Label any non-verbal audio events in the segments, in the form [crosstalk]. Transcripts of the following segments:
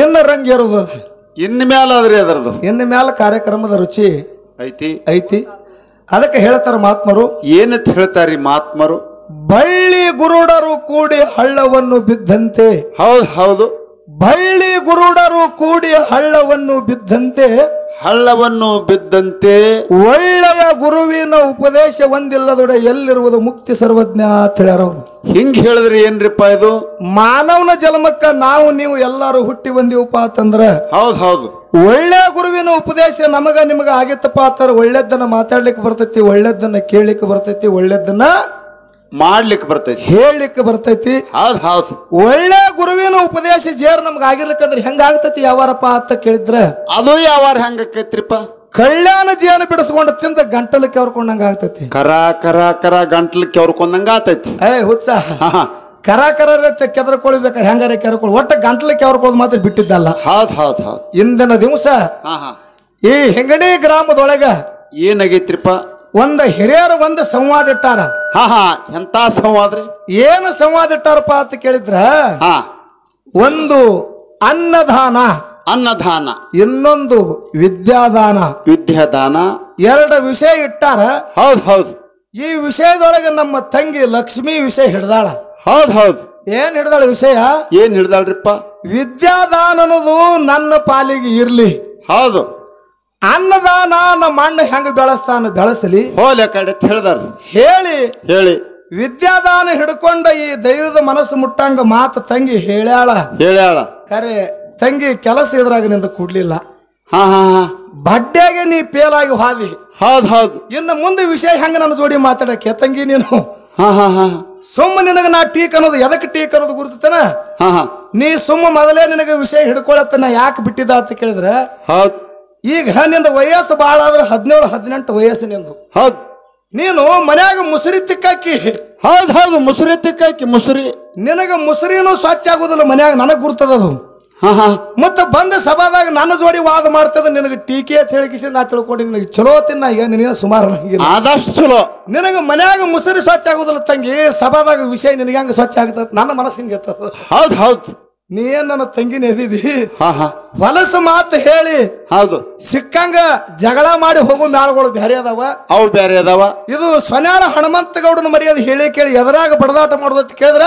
ಇನ್ನು ಇರೋದು ಅದು ಇನ್ನ ಮ್ಯಾಲ ಅದ್ರಿ ಅದರದು ಇನ್ನ ಮ್ಯಾಲೆ ಕಾರ್ಯಕ್ರಮದ ರುಚಿ ಐತಿ ಐತಿ ಅದಕ್ಕೆ ಹೇಳ್ತಾರ ಮಹಾತ್ಮರು ಏನಂತ ಹೇಳ್ತಾರಿ ಮಹಾತ್ಮರು ಬಳ್ಳಿ ಗುರುಡರು ಕೂಡಿ ಹಳ್ಳವನ್ನು ಬಿದ್ದಂತೆ ಹೌದು ಹೌದು ಬಳ್ಳಿ ಗುರುಡರು ಕೂಡಿ ಹಳ್ಳವನ್ನು ಬಿದ್ದಂತೆ ಹಳ್ಳವನ್ನು ಬಿದ್ದಂತೆ ಒಳ್ಳೆಯ ಗುರುವಿನ ಉಪದೇಶ ಒಂದಿಲ್ಲದೊಡೆ ಎಲ್ಲಿರುವುದು ಮುಕ್ತಿ ಸರ್ವಜ್ಞ ತಿಳಿಯಾರವ್ರು ಹಿಂಗ್ ಹೇಳಿದ್ರಿ ಏನ್ರಿಪ್ಪ ಇದು ಮಾನವನ ಜನ್ಮಕ್ಕ ನಾವು ನೀವು ಎಲ್ಲಾರು ಹುಟ್ಟಿ ಬಂದಿವಪ್ಪ ಅಂತಂದ್ರೆ ಹೌದ್ ಹೌದು ಒಳ್ಳೆ ಗುರುವಿನ ಉಪದೇಶ ನಮಗ ನಿಮಗ ಆಗಿತ್ತಪ್ಪ ಅಂತಾರೆ ಒಳ್ಳೆದನ್ನ ಮಾತಾಡ್ಲಿಕ್ಕೆ ಬರ್ತೈತಿ ಒಳ್ಳೆದನ್ನ ಕೇಳಲಿಕ್ಕೆ ಬರ್ತೈತಿ ಒಳ್ಳೆದನ್ನ ಮಾಡ್ಲಿಕ್ಕೆ ಬರ್ತೈತಿ ಹೇಳಲಿಕ್ಕೆ ಬರ್ತೈತಿ ಹೌದು ಹೌದು ಒಳ್ಳೆ ಗುರುವಿನ ಉಪದೇಶ ಜೇರ್ ನಮ್ಗೆ ಆಗಿರ್ಲಿಕ್ಕಂದ್ರೆ ಹೆಂಗಾಗ್ತೈತಿ ಯಾವಾರಪ್ಪ ಅಂತ ಕೇಳಿದ್ರೆ ಅದು ಯಾವಾರ ಹೆಂಗಕ್ಕೈತ್ರಿಪ್ಪ ಕಲ್ಯಾಣ ಜೀವನ ಬಿಡಿಸ್ಕೊಂಡು ತಿಂದ ಗಂಟಲಕ್ಕೆ ಅವ್ರಕೊಂಡಂಗ ಆಗ್ತೈತಿ ಕರ ಕರ ಕರ ಗಂಟಲು ಅವ್ರಕೊಂಡಂಗ ಆಗ್ತೈತಿ ಏ ಹುಚ್ಚ ಕರ ಕರ ಕೆದರ್ಕೊಳ್ಬೇಕಾರೆ ಹೆಂಗಾರ ಕೆರಕೊಳ್ಳಿ ಒಟ್ಟ ಗಂಟಲಕ್ಕೆ ಅವ್ರಕೊಳ್ಳೋದು ಮಾತ್ರ ಬಿಟ್ಟಿದ್ದಲ್ಲ ಹೌದ್ ಹೌದ್ ಹೌದ್ ಇಂದಿನ ದಿವಸ ಈ ಹೆಂಗಡಿ ಗ್ರಾಮದೊಳಗ ಏನಾಗೈತ್ರಿಪ್ಪ ಒಂದು ಹಿರಿಯರು ಒಂದು ಸಂವಾದ ಇಟ್ಟಾರ ಹಾ ಎಂತ ಸಂವಾದ ಏನು ಸಂವಾದ ಇಟ್ಟಾರಪ್ಪ ಅಂತ ಕೇಳಿದ್ರ ಒಂದು ಅನ್ನದಾನ ಅನ್ನದಾನ ಇನ್ನೊಂದು ವಿದ್ಯಾದಾನ ವಿದ್ಯಾದಾನ ಎರಡು ವಿಷಯ ಇಟ್ಟಾರ ಹೌದು ಹೌದು ಈ ವಿಷಯದೊಳಗೆ ನಮ್ಮ ತಂಗಿ ಲಕ್ಷ್ಮಿ ವಿಷಯ ಹಿಡ್ದಾಳ ಹೌದು ಹೌದು ಏನ್ ಹಿಡ್ದಾಳ ವಿಷಯ ಏನ್ ಹಿಡ್ದಾಳ್ರಿಪ್ಪ ವಿದ್ಯಾದಾನ ಅನ್ನೋದು ನನ್ನ ಪಾಲಿಗೆ ಇರ್ಲಿ ಹೌದು ಅನ್ನದಾನ ನಮ್ಮ ಅಣ್ಣ ಹೆಂಗ ಬೆಳೆಸ್ತಾನ ಬೆಳೆಸಲಿ ಹೇಳಿ ಹೇಳಿ ವಿದ್ಯಾದಾನ ಹಿಡ್ಕೊಂಡ ಈ ದೈವದ ಮನಸ್ಸು ಮುಟ್ಟಂಗ ಮಾತು ತಂಗಿ ಹೇಳ್ಯಾಳ ಹೇಳ್ಯಾಳ ಕರೆ ತಂಗಿ ಕೆಲಸ ಇದ್ರಾಗ ನಿಂದ ಕೂಡ್ಲಿಲ್ಲ ಹಾ ಬಡ್ಡೆಗೆ ನೀ ಪೇಲಾಗಿ ಹಾದಿ ಹೌದ್ ಹೌದು ಇನ್ನು ಮುಂದೆ ವಿಷಯ ಹೆಂಗ ನನ್ನ ಜೋಡಿ ಮಾತಾಡಕ್ಕೆ ತಂಗಿ ನೀನು ಹಾ ಹಾ ಹಾ ಸುಮ್ಮ ನಿನಗ ನಾ ಟೀಕ್ ಅನ್ನೋದು ಎದಕ್ಕೆ ಟೀಕ್ ಅನ್ನೋದು ಗುರುತನ ನೀ ಸುಮ್ಮ ಮೊದಲೇ ನಿನಗೆ ವಿಷಯ ಹಿಡ್ಕೊಳತ್ತ ಯಾಕೆ ಬಿಟ್ಟಿದ ಅಂತ ಕೇಳಿದ್ರೆ ಹೌದ್ ಈಗ ನಿಂದು ವಯಸ್ಸು ಬಹಳ ಆದ್ರೆ ಹದಿನೇಳು ಹದಿನೆಂಟು ವಯಸ್ಸು ನಿಂದು ಹೌದು ನೀನು ಮನ್ಯಾಗ ಮುಸುರಿ ತಿಕ್ಕಾಕಿ ಹೌದು ಹೌದು ಮುಸುರಿ ತಿಕ್ಕಾಕಿ ಮುಸುರಿ ನಿನಗ ಮುಸುರಿನೂ ಸ್ವಚ್ಛ ಆಗೋದಿಲ್ಲ ಮನ್ಯಾಗ ನನಗೆ ಗುರ್ತದ ಅದು ಮತ್ತೆ ಬಂದ ಸಭಾದಾಗ ನನ್ನ ಜೋಡಿ ವಾದ ಮಾಡ್ತದ ನಿನಗೆ ಟೀಕೆ ಅಂತ ಹೇಳಿಕಿಸಿ ನಾ ತಿಳ್ಕೊಂಡು ನಿನಗೆ ಚಲೋ ತಿನ್ನ ಈಗ ನಿನಗೆ ಸುಮಾರು ನನಗೆ ಆದಷ್ಟು ಚಲೋ ನಿನಗೆ ಮನ್ಯಾಗ ಮುಸುರಿ ಸ್ವಚ್ಛ ಆಗುದಿಲ್ಲ ತಂಗಿ ಸಭಾದಾಗ ವಿಷಯ ನಿನಗೆ ಹೆಂಗೆ ಸ್ವಚ್ಛ ಆಗ್ತದೆ ನನ್ನ ಮನಸ್ಸಿನ ಹೌದ್ ಹೌದು ಹೌದು ನೀ ನನ್ನ ತಂಗಿನ ಎದಿದಿ ಹಾ ಮಾತು ಹೇಳಿ ಹೌದು ಸಿಕ್ಕಂಗ ಜಗಳ ಮಾಡಿ ಹೋಗೋ ಮ್ಯಾಳಗಳು ಬ್ಯಾರೆ ಅದಾವ ಅವು ಬ್ಯಾರೆ ಅದಾವ ಇದು ಸೊನ್ಯಾಳ ಹನುಮಂತಗೌಡನ ಮರ್ಯಾದೆ ಹೇಳಿ ಕೇಳಿ ಎದರಾಗ ಬಡದಾಟ ಮಾಡೋದು ಅಂತ ಕೇಳಿದ್ರ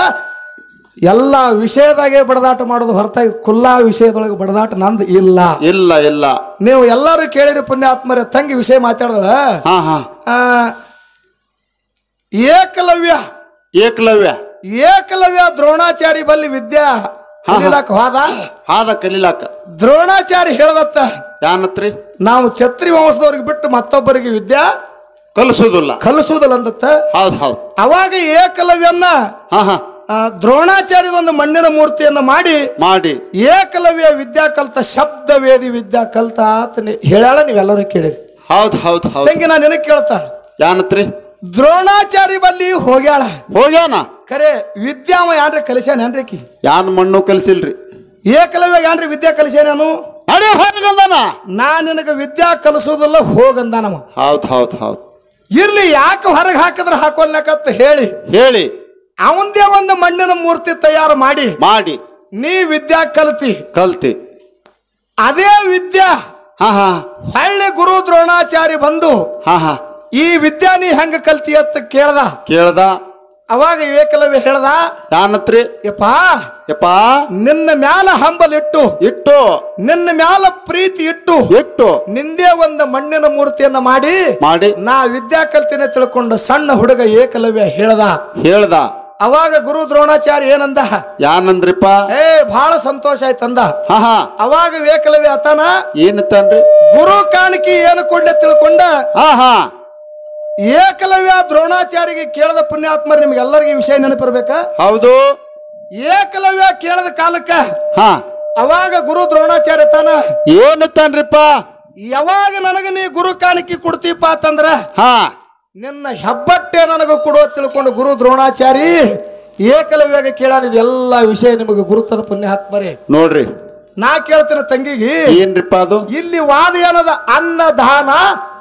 ಎಲ್ಲ ವಿಷಯದಾಗೆ ಬಡದಾಟ ಮಾಡೋದು ಹೊರತಾಗಿ ಕುಲ್ಲಾ ವಿಷಯದೊಳಗೆ ಬಡದಾಟ ನಂದು ಇಲ್ಲ ಇಲ್ಲ ಇಲ್ಲ ನೀವು ಎಲ್ಲರೂ ಕೇಳಿರಿ ಪುಣ್ಯಾತ್ಮರ ತಂಗಿ ವಿಷಯ ಮಾತಾಡ್ದಳ ಏಕಲವ್ಯ ಏಕಲವ್ಯ ಏಕಲವ್ಯ ದ್ರೋಣಾಚಾರಿ ಬಲ್ಲಿ ವಿದ್ಯಾ ಕಲೀಲಾಕ ಹೋದ ಹಾದ ದ್ರೋಣಾಚಾರ್ಯ ಹೇಳದತ್ತ ಯಾನತ್ರಿ ನಾವು ಛತ್ರಿ ವಂಶದವ್ರಿಗೆ ಬಿಟ್ಟು ಮತ್ತೊಬ್ಬರಿಗೆ ವಿದ್ಯಾ ಕಲಿಸುವುದಿಲ್ಲ ಕಲಿಸುವುದಿಲ್ಲ ಅಂದತ್ತ ಹೌದು ಹೌದು ಅವಾಗ ಏಕಲವ್ಯನ್ನ ಹಾ ಒಂದು ದ್ರೋಣಾಚಾರ್ಯದೊಂದು ಮಣ್ಣಿನ ಮೂರ್ತಿಯನ್ನು ಮಾಡಿ ಮಾಡಿ ಏಕಲವ್ಯ ವಿದ್ಯಾ ಕಲ್ತ ಶಬ್ದ ವೇದಿ ವಿದ್ಯಾ ಕಲ್ತ ಅಂತ ಹೇಳ ನೀವೆಲ್ಲರೂ ಕೇಳಿರಿ ಹೌದು ಹೌದು ಹೌದು ಹೆಂಗೆ ನಾನು ಏನಕ್ಕೆ ಕೇಳ್ತಾ ಯಾನತ್ರಿ ದ್ರೋಣಾಚಾರಿ ಬಲ್ಲಿ ಹೋಗ್ಯಾಳ ಹೋಗ್ಯಾನ ಖರೆ ವಿದ್ಯಾವ ಯಾನ್ರಿ ಕಲಿಸ್ಯಾನ ಏನ್ರಿ ಯಾನ್ ಮಣ್ಣು ಕಲಿಸಿಲ್ರಿ ಏಕಲವ್ಯ ಯಾನ್ರಿ ವಿದ್ಯಾ ಕಲಿಸ್ಯಾನು ನಾ ನಿನಗೆ ವಿದ್ಯಾ ಕಲಿಸೋದಲ್ಲ ಹೋಗಂದಾನವ ಹೌದು ಹೌದ್ ಇರ್ಲಿ ಯಾಕೆ ಹೊರಗೆ ಹಾಕಿದ್ರೆ ಹಾಕೋಲ್ನಕತ್ತ ಹೇಳಿ ಹೇಳಿ ಅವಂದೇ ಒಂದು ಮಣ್ಣಿನ ಮೂರ್ತಿ ತಯಾರು ಮಾಡಿ ಮಾಡಿ ನೀ ವಿದ್ಯಾ ಕಲ್ತಿ ಕಲ್ತಿ ಅದೇ ವಿದ್ಯಾ ಹಾ ಗುರು ದ್ರೋಣಾಚಾರಿ ಬಂದು ಹಾ ಹಾ ಈ ವಿದ್ಯಾ ನೀ ಹೆಂಗ ಕಲ್ತಿ ಅಂತ ಕೇಳ್ದ ಕೇಳ್ದ ಅವಾಗ ವಿವೇಕಲವ್ಯ ಹೇಳ್ದ ಯಾನತ್ರಿ ಯಪ್ಪಾ ಯಪ್ಪಾ ನಿನ್ನ ಮ್ಯಾಲ ಹಂಬಲ್ ಇಟ್ಟು ಇಟ್ಟು ನಿನ್ನ ಮ್ಯಾಲ ಪ್ರೀತಿ ಇಟ್ಟು ಇಟ್ಟು ನಿಂದೇ ಒಂದು ಮಣ್ಣಿನ ಮೂರ್ತಿಯನ್ನ ಮಾಡಿ ಮಾಡಿ ನಾ ವಿದ್ಯಾ ಕಲ್ತಿನ ತಿಳ್ಕೊಂಡು ಸಣ್ಣ ಹುಡುಗ ಏಕಲವ್ಯ ಹೇಳ್ದ ಹೇಳ್ದ ಅವಾಗ ಗುರು ದ್ರೋಣಾಚಾರ್ಯ ಏನಂದ ಯಾನಂದ್ರಿಪ್ಪ ಏ ಬಹಳ ಸಂತೋಷ ಆಯ್ತಂದ ಅವಾಗ ಏಕಲವ್ಯ ಆತನ ಏನತ್ತನ್ರಿ ಗುರು ಕಾಣಿಕೆ ಏನು ಕೊಡ್ಲೆ ತಿಳ್ಕೊಂಡ ಹಾ ಹಾ ಏಕಲವ್ಯ ದ್ರೋಣಾಚಾರ್ಯಗೆ ಕೇಳದ ನಿಮ್ಗೆ ಎಲ್ಲರಿಗೆ ವಿಷಯ ನೆನಪಿರ್ಬೇಕಾ ಹೌದು ಏಕಲವ್ಯ ಕೇಳದ ಕಾಲಕ್ಕ ಅವಾಗ ಗುರು ದ್ರೋಣಾಚಾರ್ಯ ತಾನ ಏನು ತಾನ್ರಿಪ್ಪ ಯಾವಾಗ ನನಗ ನೀ ಗುರು ಕಾಣಿಕೆ ಕೊಡ್ತೀಪ ಅಂತಂದ್ರ ಹಾ ನಿನ್ನ ಹೆಬ್ಬಟ್ಟೆ ನನಗ ಕೊಡುವ ತಿಳ್ಕೊಂಡು ಗುರು ದ್ರೋಣಾಚಾರಿ ಏಕಲವ್ಯಾಗ ಎಲ್ಲಾ ವಿಷಯ ನಿಮಗೆ ಗುರುತದ ಪುಣ್ಯಾತ್ಮರೇ ನೋಡ್ರಿ ನಾ ಕೇಳ್ತೇನೆ ತಂಗಿಗೆ ಏನ್ರಿಪ್ಪ ಅದು ಇಲ್ಲಿ ವಾದ ಏನದ ಅನ್ನದಾನ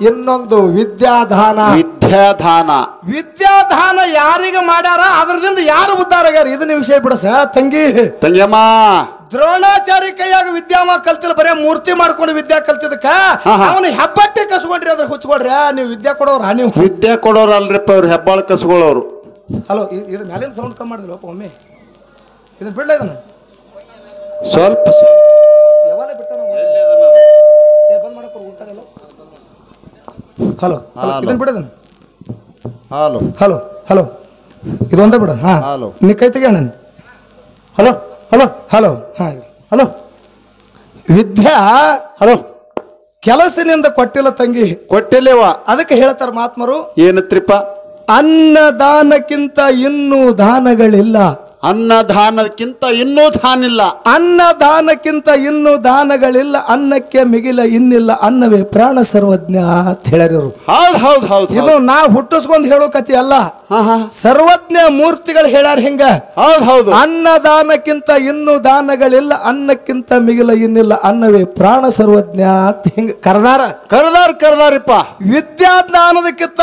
ಇನ್ನೊಂದು ವಿದ್ಯಾದಾನ ವಿದ್ಯಾದಾನ ವಿದ್ಯಾದಾನ ಯಾರಿಗೆ ಮಾಡ್ಯಾರ ಅದ್ರದಿಂದ ಯಾರು ಉದ್ದಾರ ಆಗ್ಯಾರ ಇದನ್ನ ವಿಷಯ ಬಿಡಸ ತಂಗಿ ತಂಗಮ್ಮ ದ್ರೋಣಾಚಾರ್ಯ ಕೈಯಾಗ ವಿದ್ಯಾಮ ಕಲ್ತಿಲ್ಲ ಬರೇ ಮೂರ್ತಿ ಮಾಡ್ಕೊಂಡು ವಿದ್ಯಾ ಕಲ್ತಿದಕ್ಕ ಅವನು ಹೆಬ್ಬಟ್ಟೆ ಕಸ್ಕೊಂಡ್ರಿ ಅದ್ರ ಹುಚ್ಕೊಡ್ರಿ ನೀವು ವಿದ್ಯಾ ಕೊಡೋರ ನೀವು ವಿದ್ಯಾ ಕೊಡೋರು ಅಲ್ರಿಪ್ಪ ಅವ್ರು ಹೆಬ್ಬಾಳ ಕಸ್ಕೊಳ್ಳೋರು ಹಲೋ ಇದು ಮ್ಯಾಲಿನ ಸೌಂಡ್ ಕಮ್ ಮಾಡಿದ್ರಪ್ಪ ಒಮ್ಮೆ ಇದನ್ನ ಬಿಡ್ಲ ಇದನ್ನ ಸ್ವಲ್ಪ ಯಾವಾಗ ಹಲೋ ಬಿಡದ ಹಲೋ ಹಲೋ ಹಲೋ ಇದೊಂದೇ ಬಿಡು ಹಾಂ ಹಲೋ ನೀ ಕೈ ತೆಗೆಯೋಣ ಹಲೋ ಹಲೋ ಹಲೋ ಹಾಂ ಹಲೋ ವಿದ್ಯಾ ಹಲೋ ಕೆಲಸದಿಂದ ಕೊಟ್ಟಿಲ್ಲ ತಂಗಿ ಕೊಟ್ಟಿಲ್ಲವ ಅದಕ್ಕೆ ಹೇಳ್ತಾರ ಮಾತ್ಮರು ಏನತ್ರಿಪ್ಪ ಅನ್ನದಾನಕ್ಕಿಂತ ಇನ್ನೂ ದಾನಗಳಿಲ್ಲ ಅನ್ನದಾನಕ್ಕಿಂತ ಇನ್ನೂ ದಾನಿಲ್ಲ ಅನ್ನದಾನಕ್ಕಿಂತ ಇನ್ನೂ ದಾನಗಳಿಲ್ಲ ಅನ್ನಕ್ಕೆ ಮಿಗಿಲ ಇನ್ನಿಲ್ಲ ಅನ್ನವೇ ಪ್ರಾಣ ಸರ್ವಜ್ಞ ಅಂತ ಹೇಳಿರೋರು ಹೌದು ಹೌದು ಹೌದು ಇದು ನಾ ಹುಟ್ಟಿಸ್ಕೊಂಡು ಹೇಳೋ ಕತಿ ಅಲ್ಲ ಸರ್ವಜ್ಞ ಮೂರ್ತಿಗಳು ಹೇಳ್ಯಾರ ಹಿಂಗ ಹೌದು ಹೌದು ಅನ್ನದಾನಕ್ಕಿಂತ ಇನ್ನೂ ದಾನಗಳಿಲ್ಲ ಅನ್ನಕ್ಕಿಂತ ಮಿಗಿಲ ಇನ್ನಿಲ್ಲ ಅನ್ನವೇ ಪ್ರಾಣ ಸರ್ವಜ್ಞ ಅಂತ ಹಿಂಗ ಕರ್ದಾರ ಕರ್ದಾರ ಕರ್ದಾರಿಪ್ಪ ವಿದ್ಯಾದಾನದಕ್ಕಿಂತ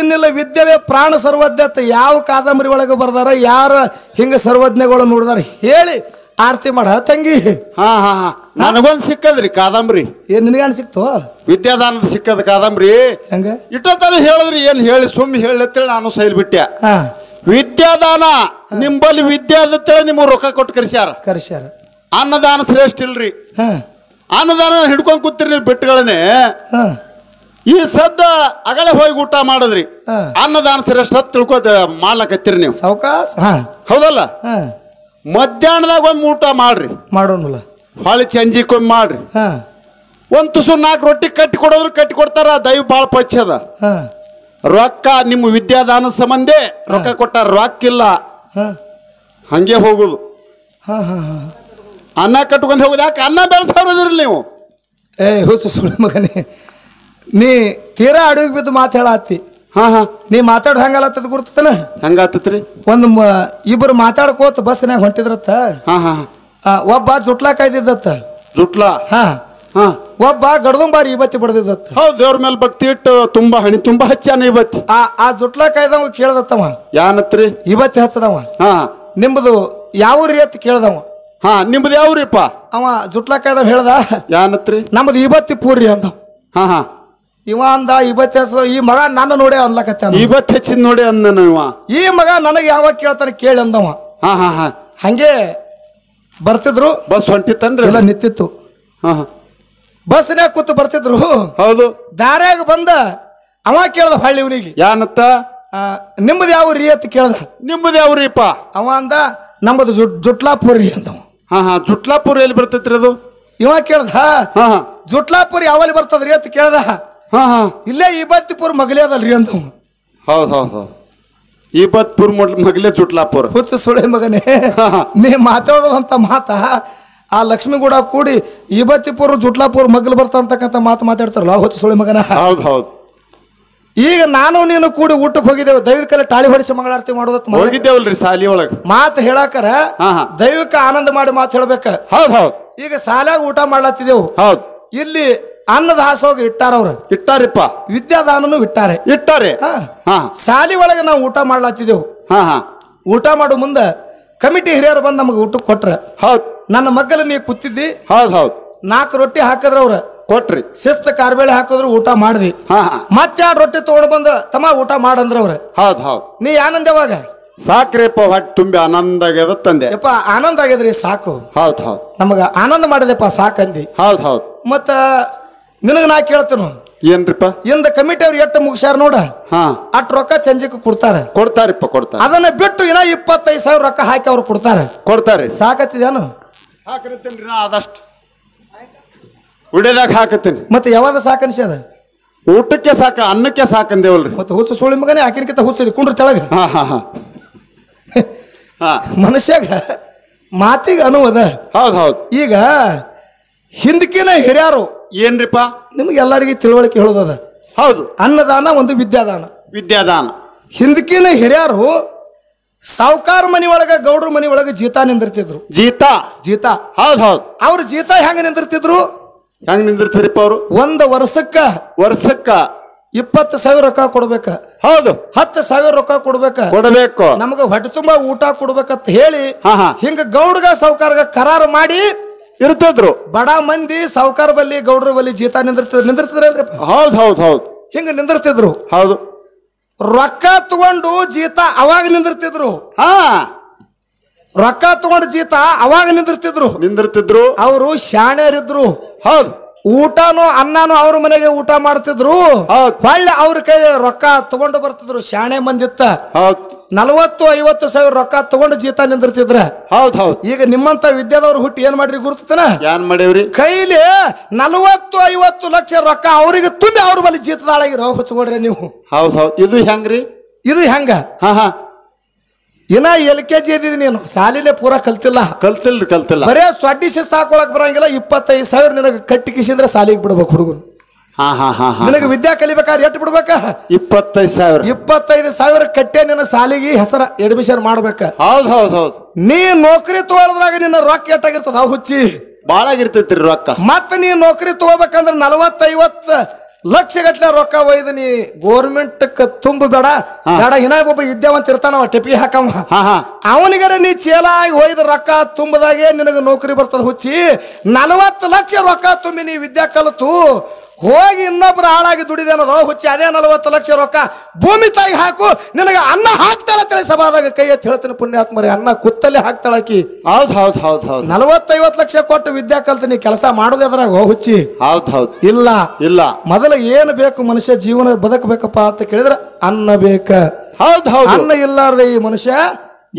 ಇನ್ನಿಲ್ಲ ವಿದ್ಯವೇ ಪ್ರಾಣ ಸರ್ವಜ್ಞತೆ ಯಾವ ಕಾದಂಬರಿ ಒಳಗೆ ಬರ್ದಾರ ಯಾರ ಹಿಂಗೆ ಸರ್ವಜ್ಞಗಳು ನೋಡಿದಾರ ಹೇಳಿ ಆರತಿ ಮಾಡ ತಂಗಿ ಹಾ ಹಾ ಹಾ ನನಗೊಂದು ಸಿಕ್ಕದ್ರಿ ಕಾದಂಬರಿ ಏನ್ ನಿನಗೇನು ಸಿಕ್ತು ವಿದ್ಯಾದಾನ ಸಿಕ್ಕದ ಕಾದಂಬರಿ ಹೆಂಗ ಇಟ್ಟತ್ತಲ್ಲಿ ಹೇಳಿದ್ರಿ ಏನ್ ಹೇಳಿ ಸುಮ್ಮನೆ ಹೇಳಿ ನಾನು ಸೈಲ್ ಬಿಟ್ಟೆ ವಿದ್ಯಾದಾನ ನಿಂಬಲ್ಲಿ ವಿದ್ಯಾ ಅಂತೇಳಿ ನಿಮ್ಗೆ ರೊಕ್ಕ ಕೊಟ್ಟು ಕರ್ಸ್ಯಾರ ಕರೆಸ್ಯಾರ ಅನ್ನದಾನ ಶ್ರೇಷ್ಠ ಇಲ್ರಿ ಅನ್ನದಾನ ಹಿಡ್ಕೊಂಡು ಕೂತಿರಿ ಬೆಟ್ಟಗಳನ್ನೇ ಈ ಸದ್ದ ಅಗಲೆ ಹೋಗಿ ಊಟ ಮಾಡಿದ್ರಿ ಅನ್ನದಾನ ಶ್ರೇಷ್ಠ ತಿಳ್ಕೊತ ಮಾಡ್ಲಕತ್ತೀರಿ ನೀವು ಸಾವಕಾಶ ಹೌದಲ್ಲ ಮಧ್ಯಾಹ್ನದಾಗ ಒಮ್ಮೆ ಊಟ ಮಾಡ್ರಿ ಮಾಡೋಣ ಹೊಳಿ ಚಂಜಿಕೊಮ್ಮೆ ಮಾಡ್ರಿ ಒಂದು ತುಸು ನಾಲ್ಕು ರೊಟ್ಟಿ ಕಟ್ಟಿ ಕೊಡೋದ್ರು ಕಟ್ಟಿ ಕೊಡ್ತಾರ ದೈವ ಭಾಳ ಪಚ್ಚದ ರೊಕ್ಕ ನಿಮ್ಮ ವಿದ್ಯಾದಾನ ಸಂಬಂಧಿ ರೊಕ್ಕ ಕೊಟ್ಟಾರ ಇಲ್ಲ ಹಂಗೆ ಹೋಗುದು ಅನ್ನ ಕಟ್ಕೊಂಡು ಹೋಗುದು ಯಾಕೆ ಅನ್ನ ಬೆಳೆಸೋರದಿರಿ ನೀವು ಏ ಹುಚ್ಚು ಸುಳ್ಳು ಮಗನೇ ನೀ ತೀರಾ ಅಡುಗೆ ಬಿದ್ದು ಮಾತು ಹೇಳತ್ತಿ ಹಾ ಹಾ ನೀ ಮಾತಾಡೋದು ಹಂಗಲ್ಲತ್ತದ ಗುರ್ತತನ ಹಂಗಾತತ್ರಿ ಒಂದು ಮ- ಇಬ್ರು ಮಾತಾಡ್ಕೋತ ಬಸ್ನಾಗ ಹೊಂಟಿದ್ರತ್ತ ಹಾ ಹಾ ಒಬ್ಬ ಜುಟ್ಲಾ ಕಾಯ್ದಿದ್ದತ್ತ ಜುಟ್ಲಾ ಹಾ ಹಾ ಒಬ್ಬ ಗಡದುಂಬಾರಿ ಬತ್ತಿ ಬಡದಿದ್ದತ್ತ ಹೌದು ದೇವ್ರ ಮೇಲೆ ಭಕ್ತಿ ಇಟ್ಟು ತುಂಬಾ ಹಣಿ ತುಂಬಾ ಹಚ್ಚಾನ ಇವತ್ತಿ ಆ ಆ ಜುಟ್ಲಾ ಕಾಯ್ದವ ಕೇಳ್ದತ್ತವ ಯಾನತ್ರಿ ಇವತ್ತಿ ಹಚ್ಚದವ ಹಾ ನಿಮ್ಮದು ಯಾವ ರೀ ಅಂತ ಕೇಳ್ದವ ಹಾ ನಿಮ್ದು ಯಾವ್ರಿಪ್ಪ ಅವ ಜುಟ್ಲಾ ಕಾಯ್ದವ ಹೇಳ್ದ ಯಾನತ್ರಿ ನಮ್ಮದು ಇವತ್ತಿ ಪೂರಿ ಅಂದವ ಹಾ ಹಾ ಇವ ಅಂದ ಇವತ್ತು ಹೆಸರು ಈ ಮಗ ನನ್ನ ನೋಡಿ ಅನ್ಲಕತ್ತ ಇವತ್ತು ಹೆಚ್ಚಿನ ನೋಡಿ ಅಂದ ಈ ಮಗ ನನಗೆ ಯಾವಾಗ ಕೇಳ್ತಾನೆ ಕೇಳಿ ಅಂದವ ಹಾ ಹಾ ಹಾ ಹಂಗೆ ಬರ್ತಿದ್ರು ಬಸ್ ಹೊಂಟಿತ್ತನ್ರಿ ಎಲ್ಲ ನಿಂತಿತ್ತು ಹಾ ಹಾ ಬಸ್ನ್ಯಾಗ ಕೂತು ಬರ್ತಿದ್ರು ಹೌದು ದಾರ್ಯಾಗ ಬಂದ ಅವ ಕೇಳ್ದ ಹಳ್ಳಿ ಇವನಿಗೆ ಯಾನತ್ತ ನಿಮ್ಮದು ಯಾವ ರೀ ಅಂತ ಕೇಳ್ದ ನಿಮ್ಮದು ಯಾವ ರೀಪ ಅವ ಅಂದ ನಮ್ಮದು ಜುಟ್ಲಾಪುರಿ ಅಂದವ ಹಾ ಹಾ ಜುಟ್ಲಾಪುರಿ ಎಲ್ಲಿ ಬರ್ತೈತ್ರಿ ಅದು ಇವ ಕೇಳ್ದ ಹಾ ಜುಟ್ಲಾಪುರಿ ಯಾವಲ್ಲಿ ಬರ್ತದ್ರಿ ಅಂತ ಕೇಳ್ದ ಹಾ ಇಲ್ಲೇ ಇಬತ್ತಿಪುರ ಮಗಲೇ ಅದಲ್ರಿ ಅಂತ ಹೌದು ಹೌದು ಹೌದು ಮಗಲೇ ಚುಟ್ಲಾಪುರ್ ಹುಚ್ಚ ಸುಳೆ ಮಗನೇ ನೀ ಮಾತಾಡೋದಂತ ಮಾತ ಆ ಲಕ್ಷ್ಮಿ ಕೂಡ ಕೂಡಿ ಇಬತ್ತಿಪುರ್ ಜುಟ್ಲಾಪುರ ಮಗ್ಲು ಬರ್ತಾ ಮಾತು ಮಾತಾಡ್ತಾರಲ್ಲ ಹುಚ್ಚ ಸುಳಿ ಮಗನ ಹೌದು ಹೌದು ಈಗ ನಾನು ನೀನು ಕೂಡಿ ಊಟಕ್ಕೆ ಹೋಗಿದ್ದೇವೆ ದೈವಿಕ ಟಾಳಿ ಹೊಡಿಸಿ ಮಂಗಳಾರತಿ ಮಾಡೋದಕ್ಕೆ ಸಾಲಿ ಒಳಗೆ ಮಾತು ಹೇಳಾಕರ ದೈವಿಕ ಆನಂದ ಮಾಡಿ ಮಾತು ಹೇಳ್ಬೇಕ ಹೌದು ಹೌದು ಈಗ ಸಾಲಾಗಿ ಊಟ ಮಾಡ್ಲತ್ತಿದ್ದೆವು ಹೌದು ಇಲ್ಲಿ ಅನ್ನದ ಇಟ್ಟಾರವ್ರ ಇಟ್ಟಾರ ಅವ್ರ ಇಟ್ಟಾರಿಪ್ಪ ವಿದ್ಯಾದಾನನು ಇಟ್ಟಾರೆ ಇಟ್ಟಾರೆ ಹಾ ಸಾಲಿ ಒಳಗೆ ನಾವು ಊಟ ಮಾಡ್ಲಾತಿದ್ದೆವು ಹಾ ಊಟ ಮಾಡೋ ಮುಂದ ಕಮಿಟಿ ಹಿರಿಯರು ಬಂದು ನಮಗೆ ಊಟಕ್ಕೆ ಕೊಟ್ರ ಹೌದು ನನ್ನ ಮಗ್ಗಲ ನೀ ಕುತ್ತಿದ್ದಿ ಹೌದು ಹೌದು ನಾಲ್ಕು ರೊಟ್ಟಿ ಹಾಕಿದ್ರೆ ಅವ್ರ ಕೊಟ್ರಿ ಶಿಸ್ತ ಕಾರ್ಬೇಳೆ ಹಾಕಿದ್ರು ಊಟ ಮಾಡಿದಿ ಮತ್ತೆ ರೊಟ್ಟಿ ತಗೊಂಡ್ ಬಂದ ತಮ್ಮ ಊಟ ಮಾಡಂದ್ರ ಅವ್ರ ಹೌದು ಹೌದು ನೀ ಯಾವಾಗ ಸಾಕ್ರಿಪ್ಪ ಹೊಟ್ಟೆ ತುಂಬಿ ಆನಂದ ಆಗ್ಯದ ತಂದೆ ಯಪ್ಪ ಆನಂದ ಆಗ್ಯದ್ರಿ ಸಾಕು ಹೌದು ಹೌದು ನಮಗ ಆನಂದ ಮಾಡಿದೆಪ್ಪ ಸಾಕಂದಿ ಹೌದು ಹೌದು ಮತ್ತ ನಿನಗ ನಾ ಕೇಳ್ತೇನು ಏನ್ರಿಪ್ಪ ಇಂದ ಕಮಿಟಿ ಅವ್ರು ಎಟ್ಟು ಮುಗಿಸ್ಯಾರ ನೋಡ ಹಾ ಅಟ್ ರೊಕ್ಕ ಚಂಜಕ್ಕೆ ಕೊಡ್ತಾರೆ ಕೊಡ್ತಾರಿಪ್ಪ ಕೊಡ್ತಾರೆ ಅದನ್ನ ಬಿಟ್ಟು ಇನ್ನ ಇಪ್ಪತ್ತೈದು ಸಾವಿರ ರೊಕ್ಕ ಹಾಕಿ ಅವ್ರು ಕೊಡ್ತಾರೆ ಕೊಡ್ತಾರೆ ಸಾಕತ್ತಿದೇನು ಹಾಕಿರ್ತೇನ್ರಿ ನಾ ಆದಷ್ಟು ಉಡೇದಾಗ ಹಾಕತ್ತೀನಿ ಮತ್ತೆ ಯಾವಾಗ ಅದ ಊಟಕ್ಕೆ ಸಾಕ ಅನ್ನಕ್ಕೆ ಸಾಕಂದೇವಲ್ರಿ ಮತ್ತೆ ಹುಚ್ಚು ಸುಳಿ ಮಗನೇ ಹಾಕಿನಕ್ಕಿಂತ ಹುಚ್ಚದಿ ಕುಂಡ್ರ ತೆಳಗ ಹಾ ಹಾ ಹಾ [laughs] ಹಾ ಮನುಷ್ಯಾಗ ಮಾತಿಗೆ ಅನುವದ ಹೌದು ಹೌದು ಈಗ ಹಿಂದಕಿನ ಹಿರಿಯರು ಏನ್ರಿಪ್ಪ ಎಲ್ಲರಿಗೆ ತಿಳುವಳಿಕೆ ಹೇಳೋದದ ಹೌದು ಅನ್ನದಾನ ಒಂದು ವಿದ್ಯಾದಾನ ವಿದ್ಯಾದಾನ ಹಿಂದಕಿನ ಹಿರಿಯರು ಸಾವುಕಾರ ಮನಿ ಒಳಗ ಗೌಡ್ರ ಮನಿ ಒಳಗ ಜೀತಾ ನಿಂದಿರ್ತಿದ್ರು ಜೀತಾ ಜೀತಾ ಹೌದು ಹೌದು ಅವ್ರ ಜೀತಾ ಹೆಂಗ ನಿಂದಿರ್ತಿದ್ರು ಹೆಂಗೆ ನಿಂದಿರ್ತಾರಪ್ಪ ಅವರು ಒಂದ್ ವರ್ಷಕ್ಕ ವರ್ಷಕ್ಕ ಇಪ್ಪತ್ತು ಸಾವಿರ ರೊಕ್ಕ ಕೊಡ್ಬೇಕ ಹೌದು ಹತ್ತು ಸಾವಿರ ರೊಕ್ಕ ಕೊಡ್ಬೇಕ ಕೊಡಬೇಕು ನಮಗ ಹೊಟ್ಟೆ ತುಂಬಾ ಊಟ ಕೊಡ್ಬೇಕಂತ ಹೇಳಿ ಹಿಂಗ ಗೌಡ್ಗ ಸಾವುಕಾರಗ ಕರಾರು ಮಾಡಿ ಇರ್ತಿದ್ರು ಬಡ ಮಂದಿ ಸಾವುಕಾರ ಬಲ್ಲಿ ಗೌಡ್ರ ಬಲ್ಲಿ ಜೀತ ನಿಂದಿರ್ತಿದ್ರು ನಿಂದಿರ್ತಿದ್ರಲ್ರಿ ಹೌದ್ ಹೌದ್ ಹೌದ್ ಹಿಂಗ ನಿಂದಿರ್ತಿದ್ರು ಹೌದು ರೊಕ್ಕ ತಗೊಂಡು ಜೀತ ಅವಾಗ ನಿಂದಿರ್ತಿದ್ರು ಹಾ ರೊಕ್ಕ ತಗೊಂಡು ಜೀತ ಅವಾಗ ನಿಂದಿರ್ತಿದ್ರು ನಿಂದಿರ್ತಿದ್ರು ಅವರು ಶಾಣ್ಯರಿದ್ರು ಹೌದು ಊಟನು ಅನ್ನನು ಅವ್ರ ಮನೆಗೆ ಊಟ ಮಾಡ್ತಿದ್ರು ಹೊಳ್ಳೆ ಅವ್ರ ಕೈ ರೊಕ್ಕ ತಗೊಂಡು ಬರ್ತಿದ್ರು ಶಾಣೆ ಮಂದಿತ್ತ ನಲವತ್ತು ಐವತ್ತು ಸಾವಿರ ರೊಕ್ಕ ತಗೊಂಡು ಜೀತ ನಿಂದಿರ್ತಿದ್ರೆ ಹೌದ್ ಹೌದ್ ಈಗ ನಿಮ್ಮಂತ ವಿದ್ಯಾದವ್ರು ಹುಟ್ಟಿ ಏನ್ ಮಾಡ್ರಿ ಗುರುತನ ಏನ್ ಮಾಡೇವ್ರಿ ಕೈಲಿ ನಲವತ್ತು ಐವತ್ತು ಲಕ್ಷ ರೊಕ್ಕ ಅವ್ರಿಗೆ ತುಂಬಿ ಅವ್ರ ಬಳಿ ಜೀತದಾಳಾಗಿರೋ ಹಚ್ಕೊಡ್ರಿ ನೀವು ಹೌದ್ ಹೌದು ಇದು ಹೆಂಗ್ರಿ ಇದು ಹೆಂಗ ಹಾ ಹಾ ಇನ್ನ ಎಲ್ ಕೆ ಜಿ ಇದ್ದೀನಿ ನೀನು ಸಾಲಿನೇ ಪೂರ ಕಲ್ತಿಲ್ಲ ಕಲ್ತಿಲ್ರಿ ಕಲ್ತಿಲ್ಲ ಬರೇ ಸೊಡ್ಡಿ ಶಿಸ್ತು ಹಾಕೊಳಕ್ ಬರಂಗಿಲ್ಲ ಇಪ್ಪತ್ತೈದು ಸಾವಿರ ನಿನಗೆ ಕಟ್ಟಿ ಕಿಸಿದ್ರೆ ಸಾಲಿಗೆ ಬಿಡ್ಬೇಕು ಹುಡುಗರು ನಿನಗೆ ವಿದ್ಯಾ ಕಲಿಬೇಕಾದ್ರೆ ಎಟ್ಟು ಬಿಡ್ಬೇಕ ಇಪ್ಪತ್ತೈದು ಸಾವಿರ ಇಪ್ಪತ್ತೈದು ಸಾವಿರ ಕಟ್ಟೆ ನಿನ್ನ ಸಾಲಿಗೆ ಹೆಸರ ಎಡ್ಮಿಷನ್ ಮಾಡ್ಬೇಕ ಹೌದ್ ಹೌದ್ ಹೌದ್ ನೀ ನೌಕರಿ ತೋಳದ್ರಾಗ ನಿನ್ನ ರೊಕ್ಕ ಎಟ್ಟಾಗಿರ್ತದ ಹುಚ್ಚಿ ಬಾಳ ಆಗಿರ್ತೈತಿ ರೊಕ್ಕ ಮತ್ತೆ ನೀ ನೌಕರಿ ತಗೋಬೇಕಂದ್ರೆ ನಲವತ್ತೈವತ್ತ ಲಕ್ಷ ಗಟ್ಲೆ ರೊಕ್ಕ ಒಯ್ದ ನೀ ಗೋರ್ಮೆಂಟ್ ತುಂಬ ಬೇಡ ಬೇಡ ಇನ್ನ ಒಬ್ಬ ವಿದ್ಯಾವಂತ ಇರ್ತಾನವ ಟೆಪಿ ಹಾಕಮ್ಮ ಅವನಿಗರ ನೀ ಚೇಲಾಗಿ ಒಯ್ದ ರೊಕ್ಕ ತುಂಬದಾಗೆ ನಿನಗೆ ನೌಕರಿ ಬರ್ತದ ಹುಚ್ಚಿ ನಲವತ್ತು ಲಕ್ಷ ರೊಕ್ಕ ತುಂಬಿ ನೀ ವಿದ್ಯಾ ಕಲಿತು ಹೋಗಿ ಇನ್ನೊಬ್ರು ಹಾಳಾಗಿ ದುಡಿದೆ ಹುಚ್ಚಿ ಅದೇ ನಲವತ್ತು ಲಕ್ಷ ರೊಕ್ಕ ಭೂಮಿ ತಾಯಿ ಹಾಕು ನಿನಗೆ ಅನ್ನ ಹಾಕ್ತಾಳ ತಲೆ ಸಭಾದಾಗ ಕೈ ಎತ್ತಿ ಹೇಳ್ತೀನಿ ಪುಣ್ಯಾತ್ಮರಿ ಅನ್ನ ಕುತ್ತಲ್ಲಿ ಹಾಕ್ತಾಳಕಿ ಹೌದ್ ಹೌದ್ ಹೌದ್ ಹೌದು ನಲವತ್ತೈವತ್ತು ಲಕ್ಷ ಕೊಟ್ಟು ವಿದ್ಯಾ ಕಲ್ತೀನಿ ನೀ ಕೆಲಸ ಮಾಡೋದು ಅದ್ರಾಗ ಹುಚ್ಚಿ ಹೌದ್ ಹೌದ್ ಇಲ್ಲ ಇಲ್ಲ ಮೊದಲ ಏನು ಬೇಕು ಮನುಷ್ಯ ಜೀವನ ಬದುಕಬೇಕಪ್ಪ ಅಂತ ಕೇಳಿದ್ರೆ ಅನ್ನ ಬೇಕ ಹೌದ್ ಹೌದು ಅನ್ನ ಇಲ್ಲಾರ್ದೆ ಈ ಮನುಷ್ಯ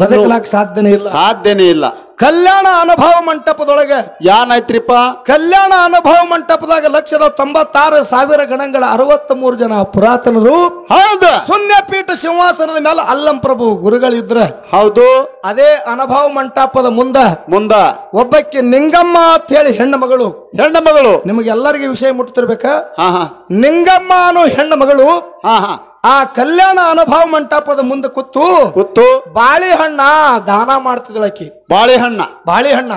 ಬದುಕಲಾಕ ಸಾಧ್ಯನೇ ಇಲ್ಲ ಸಾಧ್ಯನೇ ಇಲ್ಲ ಕಲ್ಯಾಣ ಅನುಭವ ಮಂಟಪದೊಳಗೆ ಯಾನಾಯ್ತ್ರಿಪ್ಪ ಕಲ್ಯಾಣ ಅನುಭವ ಮಂಟಪದಾಗ ಲಕ್ಷದ ತೊಂಬತ್ತಾರು ಸಾವಿರ ಗಣಗಳ ಅರವತ್ತ ಮೂರು ಜನ ಪುರಾತನರು ಹೌದು ಶೂನ್ಯ ಪೀಠ ಸಿಂಹಾಸನದ ಮೇಲೆ ಅಲ್ಲಂ ಪ್ರಭು ಗುರುಗಳಿದ್ರೆ ಹೌದು ಅದೇ ಅನುಭವ ಮಂಟಪದ ಮುಂದ ಮುಂದ ಒಬ್ಬಕ್ಕೆ ನಿಂಗಮ್ಮ ಅಂತ ಹೇಳಿ ಹೆಣ್ಣು ಮಗಳು ಹೆಣ್ಣು ಮಗಳು ನಿಮ್ಗೆ ಎಲ್ಲರಿಗೂ ವಿಷಯ ಮುಟ್ತಿರ್ಬೇಕಾ ನಿಂಗಮ್ಮ ಅನ್ನೋ ಹೆಣ್ಣು ಮಗಳು ಹಾ ಹಾ ಆ ಕಲ್ಯಾಣ ಅನುಭವ ಮಂಟಪದ ಮುಂದೆ ಕೂತು ಕೂತು ಬಾಳೆಹಣ್ಣ ದಾನ ಮಾಡ್ತಿದ್ಳು ಆಕಿ ಬಾಳೆಹಣ್ಣ ಬಾಳೆಹಣ್ಣ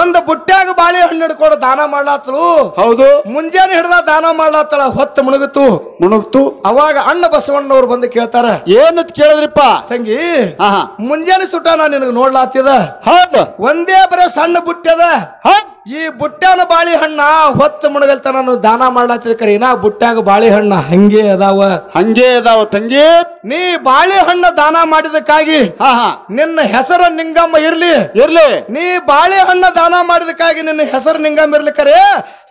ಒಂದು ಬುಟ್ಟ್ಯಾಗ ಬಾಳೆಹಣ್ಣು ಹಿಡ್ಕೊಂಡು ದಾನ ಮಾಡ್ಲಾತಳು ಹೌದು ಮುಂಜಾನೆ ಹಿಡ್ದ ದಾನ ಮಾಡ್ಲಾತಳ ಹೊತ್ತು ಮುಣಗುತ್ತು ಮುಣುಗ್ತು ಅವಾಗ ಅಣ್ಣ ಬಸವಣ್ಣವ್ರು ಬಂದು ಕೇಳ್ತಾರ ಏನಂತ ಕೇಳಿದ್ರಿಪ್ಪ ತಂಗಿ ಮುಂಜಾನೆ ಸುಟ್ಟ ನಾ ನಿನಗೆ ನೋಡ್ಲಾತಿದ ಹೌದು ಒಂದೇ ಬರೇ ಸಣ್ಣ ಬುಟ್ಟಿ ಅದ ಈ ಬುಟ್ಟ್ಯಾನ ಬಾಳೆಹಣ್ಣ ಹೊತ್ತು ಮುಣಗಲ್ತ ನಾನು ದಾನ ಮಾಡ್ಲಾತಿದ್ ಕರೆ ನಾ ಬುಟ್ಟ್ಯಾಗ ಬಾಳೆಹಣ್ಣ ಹಂಗೆ ಅದಾವ ಹಂಗೆ ಅದಾವ ತಂಗಿ ನೀ ಬಾಳೆಹಣ್ಣ ದಾನ ಮಾಡಿದಕ್ಕಾಗಿ ನಿನ್ನ ಹೆಸರ ನಿಂಗಮ್ಮ ಇರ್ಲಿ ಇರ್ಲಿ ನೀ ಬಾಳೆಹಣ್ಣ ದಾನ ಮಾಡಿದಕ್ಕಾಗಿ ನಿನ್ನ ಹೆಸರು ನಿಂಗಮ್ಮ ಇರ್ಲಿ ಕರೆ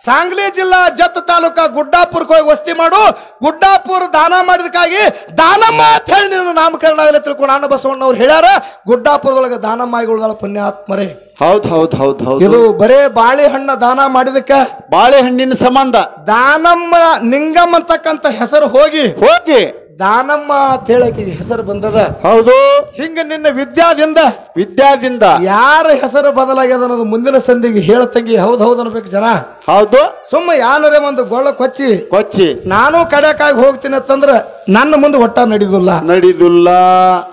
ಸಾಂಗ್ಲಿ ಜಿಲ್ಲಾ ಜತ್ ತಾಲೂಕ ಗುಡ್ಡಾಪುರಕ್ಕೆ ಹೋಗಿ ವಸ್ತಿ ಮಾಡು ಗುಡ್ಡಾಪುರ ದಾನ ಮಾಡಿದಕ್ಕಾಗಿ ದಾನಮ್ಮ ಅಂತ ಹೇಳಿ ನಿನ್ನ ನಾಮಕರಣ ಆಗಲಿ ತಿಳ್ಕೊಂಡು ಅಣ್ಣ ಬಸವಣ್ಣ ಹೇಳ್ಯಾರ ಗುಡ್ಡಾಪುರದೊಳಗೆ ದಾನಮ್ಮ ಪುಣ್ಯಾತ್ಮರೇ ಹೌದ್ ಹೌದ್ ಹೌದ್ ಹೌದು ಇದು ಬರೇ ಬಾಳೆಹಣ್ಣ ದಾನ ಮಾಡಿದಕ್ಕ ಬಾಳೆಹಣ್ಣಿನ ಸಂಬಂಧ ದಾನಮ್ಮ ನಿಂಗಮ್ಮ ಅಂತಕ್ಕಂತ ಹೆಸರು ಹೋಗಿ ಹೋಗಿ ದಾನಮ್ಮ ಅಂತ ಹೇಳಕ್ ಹೆಸರು ಬಂದದ ಹೌದು ಹಿಂಗ ನಿನ್ನ ವಿದ್ಯಾದಿಂದ ವಿದ್ಯಾದಿಂದ ಯಾರ ಹೆಸರು ಬದಲಾಗ್ಯದ ಅನ್ನೋದು ಮುಂದಿನ ಸಂಧಿಗೆ ಹೇಳತಂಗಿ ಹೌದ್ ಹೌದ್ ಅನ್ಬೇಕು ಜನ ಹೌದು ಸುಮ್ಮ ಯಾನರೇ ಒಂದು ಗೋಳ ಕೊಚ್ಚಿ ಕೊಚ್ಚಿ ನಾನು ಕಡೆಕಾಗಿ ಹೋಗ್ತೀನಿ ಅಂತಂದ್ರ ನನ್ನ ಮುಂದೆ ಒಟ್ಟ ನಡೀದುಲ್ಲ ನಡೀದುಲ್ಲ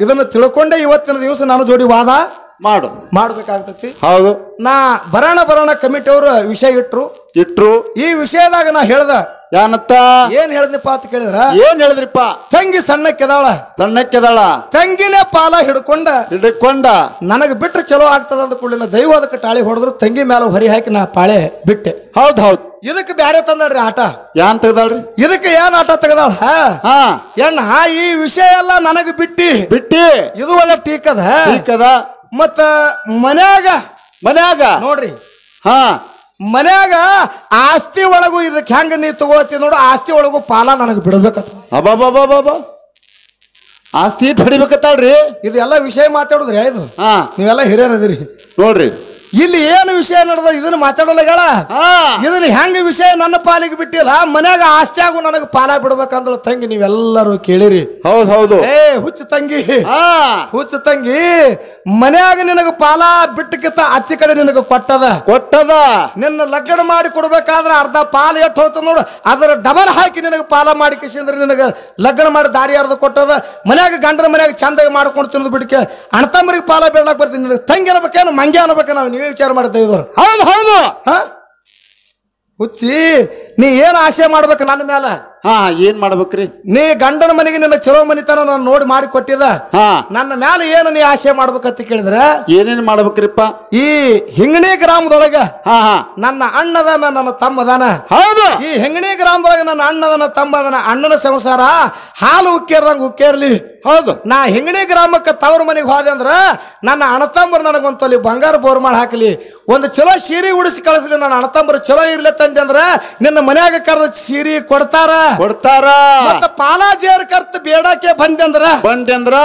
ಇದನ್ನ ತಿಳ್ಕೊಂಡೆ ಇವತ್ತಿನ ದಿವಸ ನಾನು ಜೋಡಿ ವಾದ ಮಾಡು ಮಾಡ್ಬೇಕಾಗ್ತತಿ ಹೌದು ನಾ ಬರಣ ಬರಣ ಕಮಿಟಿ ಅವರು ವಿಷಯ ಇಟ್ರು ಇಟ್ರು ಈ ವಿಷಯದಾಗ ನಾ ಹೇಳ್ದ ಏನತ್ತ ಏನ್ ಹೇಳಿದ್ನಪ್ಪ ಅಂತ ಕೇಳಿದ್ರ ಏನ್ ಹೇಳಿದ್ರಿಪ್ಪ ತಂಗಿ ಸಣ್ಣ ಕೆದಾಳ ತಂಗಿನೇ ಪಾಲ ಹಿಡ್ಕೊಂಡ ಹಿಡ್ಕೊಂಡ ನನಗ ಬಿಟ್ರೆ ಚಲೋ ಆಗ್ತದ ಅಂತ ಕೂಡ ದೈವ ಅದಕ್ಕೆ ಟಾಳಿ ಹೊಡೆದ್ರು ತಂಗಿ ಮೇಲೆ ಹೊರಿ ಹಾಕಿ ನಾ ಪಾಳೆ ಬಿಟ್ಟೆ ಹೌದ್ ಹೌದ್ ಇದಕ್ಕೆ ಬ್ಯಾರೆ ತಂದಡ್ರಿ ಆಟ ಏನ್ ತೆಗದಾಳ್ರಿ ಇದಕ್ಕೆ ಏನ್ ಆಟ ತೆಗದಾಳ ಏನ್ ಈ ವಿಷಯ ಎಲ್ಲ ನನಗ ಬಿಟ್ಟಿ ಬಿಟ್ಟಿ ಇದು ಒಳ್ಳೆ ಟೀಕದ ಟೀಕದ ಮತ್ತ ಮನ್ಯಾಗ ಮನ್ಯಾಗ ನೋಡ್ರಿ ಹಾ ಮನ್ಯಾಗ ಆಸ್ತಿ ಒಳಗೂ ಇದಕ್ಕೆ ಹೆಂಗ ನೀ ತಗೋತಿ ನೋಡು ಆಸ್ತಿ ಒಳಗೂ ಪಾಲ ನನಗೆ ಬಿಡಬೇಕು ಅಬ್ಬಾಬಾಬಾಬಾ ಆಸ್ತಿ ಇಟ್ಟು ಹೊಡಿಬೇಕತ್ತಾಳ್ರಿ ಇದೆಲ್ಲ ವಿಷಯ ಮಾತಾಡುದ್ರಿ ಇದು ಹಾ ನೀವೆಲ್ಲ ಹಿರಿಯರದಿರಿ ನೋಡ್ರಿ ಇಲ್ಲಿ ಏನು ವಿಷಯ ನಡೆದ ಇದನ್ನ ಮಾತಾಡೋಲ್ಲ ಇದನ್ನ ಹೆಂಗ ವಿಷಯ ನನ್ನ ಪಾಲಿಗೆ ಬಿಟ್ಟಿಲ್ಲ ಮನ್ಯಾಗ ಆಗು ನನಗ ಪಾಲ ಬಿಡ್ಬೇಕಂದ್ರ ತಂಗಿ ನೀವೆಲ್ಲರೂ ಕೇಳಿರಿ ಹೌದು ಹೌದು ಏ ಹುಚ್ಚ ತಂಗಿ ಹುಚ್ಚ ತಂಗಿ ಮನ್ಯಾಗ ನಿನಗ ಪಾಲ ಬಿಟ್ಟಕ್ಕಿಂತ ಅಚ್ಚ ಕಡೆ ನಿನಗ ಕೊಟ್ಟದ ಕೊಟ್ಟದ ನಿನ್ನ ಲಗ್ನ ಮಾಡಿ ಕೊಡ್ಬೇಕಾದ್ರ ಅರ್ಧ ಪಾಲ ಎಟ್ಟು ಹೋಗ್ತದ ನೋಡು ಅದರ ಡಬಲ್ ಹಾಕಿ ನಿನಗ ಪಾಲ ಮಾಡಿ ಅಂದ್ರೆ ನಿನಗ ಲಗ್ನ ಮಾಡಿ ದಾರಿ ಅರ್ಧ ಕೊಟ್ಟದ ಮನ್ಯಾಗ ಗಂಡರ ಮನ್ಯಾಗ ಚಂದಾಗಿ ಮಾಡ್ಕೊಂಡು ತಿನ್ನೋದು ಅಣ್ಣ ಅಣ್ತಂಬರಿಗೆ ಪಾಲ ಬಿಡಲಾಕ್ ಬರ್ತೀನಿ ನಿನಗ ತಂಗಿ ಅನ್ಬೇಕೇನು ಮಂಗೆ ಅನ್ಬೇಕ ನಾವು ವಿಚಾರ ಮಾಡ್ತಾ ಇದ್ರು ಹೌದು ಹೌದು ಹುಚ್ಚಿ ನೀ ಏನ್ ಆಸೆ ಮಾಡ್ಬೇಕು ನನ್ನ ಮ್ಯಾಲ ಹಾ ಏನ್ ಮಾಡ್ಬೇಕ್ರಿ ನೀ ಗಂಡನ ಮನೆಗೆ ನಿನ್ನ ಚಲೋ ಮನಿತನ ನಾನು ನೋಡಿ ಮಾಡಿ ಕೊಟ್ಟಿದ ಹಾ ನನ್ನ ಮ್ಯಾಲ ಏನು ನೀ ಆಸೆ ಮಾಡ್ಬೇಕಂತ ಕೇಳಿದ್ರ ಏನೇನ್ ಮಾಡ್ಬೇಕ್ರಿಪ್ಪ ಈ ಹಿಂಗಣಿ ಗ್ರಾಮದೊಳಗ ಹಾ ಹಾ ನನ್ನ ಅಣ್ಣದನ ನನ್ನ ತಮ್ಮದಾನ ಹೌದು ಈ ಹಿಂಗಣಿ ಗ್ರಾಮದೊಳಗ ನನ್ನ ಅಣ್ಣದನ ತಮ್ಮದನ ಅಣ್ಣನ ಸಂಸಾರ ಹಾಲು ಉಕ್ಕೇರ್ದಂಗ ಉಕ್ಕೇರ್ಲಿ ಹೌದು ನಾ ಹಿಂಗಣಿ ಗ್ರಾಮಕ್ಕೆ ತವರು ಮನೆಗೆ ಹೋದೆ ಅಂದ್ರೆ ನನ್ನ ಅಣತಂಬರು ನನಗೊಂತಲ್ಲಿ ಬಂಗಾರ ಬೋರ್ ಮಾಡಿ ಹಾಕಲಿ ಒಂದು ಚಲೋ ಸೀರೆ ಉಡಿಸಿ ಕಳಿಸ್ಲಿ ನನ್ನ ಅಣತಂಬರು ಚಲೋ ಇರ್ಲಿ ತಂದೆ ಅಂದ್ರೆ ನಿನ್ನ ಮನ್ಯಾಗ ಕರೆದ ಸೀರೆ ಕೊಡ್ತಾರ ಕೊಡ್ತಾರ ಮತ್ತೆ ಪಾಲಾಜಿಯರ್ ಕರ್ತ ಬೇಡಕ್ಕೆ ಬಂದೆ ಅಂದ್ರ ಬಂದೆ ಅಂದ್ರ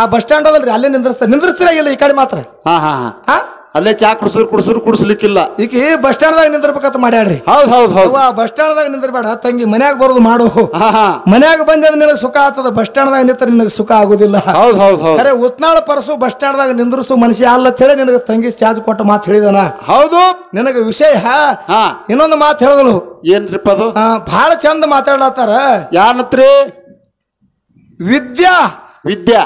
ಆ ಬಸ್ ಸ್ಟ್ಯಾಂಡ್ ಅಲ್ಲಿ ಅಲ್ಲೇ ನಿಂದ್ರಸ್ತಾರೆ ಇಲ್ಲ ಈ ಕಡೆ ಮಾತ್ರ ಹಾ ಹಾ ಹಾ ಅಲ್ಲೇ ಚಾ ಕುಡಿಸ್ರು ಕುಡಿಸ್ರು ಕುಡಿಸ್ಲಿಕ್ಕಿಲ್ಲ ಈಗ ಈ ಬಸ್ ದಾಗ ನಿಂದಿರ್ಬೇಕಂತ ಮಾಡ್ಯಾಡ್ರಿ ಹೌದ್ ಹೌದ್ ಹೌದು ಬಸ್ ಸ್ಟ್ಯಾಂಡ್ದಾಗ ನಿಂದಿರ್ಬೇಡ ತಂಗಿ ಮನ್ಯಾಗ ಬರೋದು ಮಾಡು ಮನ್ಯಾಗ ಬಂದಿದ್ರೆ ನಿನಗೆ ಸುಖ ಆಗ್ತದ ಬಸ್ ಸ್ಟ್ಯಾಂಡ್ದಾಗ ನಿಂತರ ನಿನಗೆ ಸುಖ ಆಗೋದಿಲ್ಲ ಹೌದು ಹೌದ್ ಹೌದು ಅರೆ ಉತ್ನಾಳ ಪರಸು ಬಸ್ ದಾಗ ನಿಂದ್ರಸು ಮನುಷ್ಯ ಅಲ್ಲ ತಿಳಿ ನಿನಗೆ ತಂಗಿ ಚಾರ್ಜ್ ಕೊಟ್ಟು ಮಾತು ಹೇಳಿದನ ಹೌದು ನಿನಗೆ ವಿಷಯ ಇನ್ನೊಂದು ಮಾತು ಹೇಳಿದಳು ಏನ್ರಿಪ್ಪ ಅದು ಬಹಳ ಚಂದ ಮಾತಾಡ್ಲಾತಾರ ಯಾನತ್ರಿ ವಿದ್ಯಾ ವಿದ್ಯಾ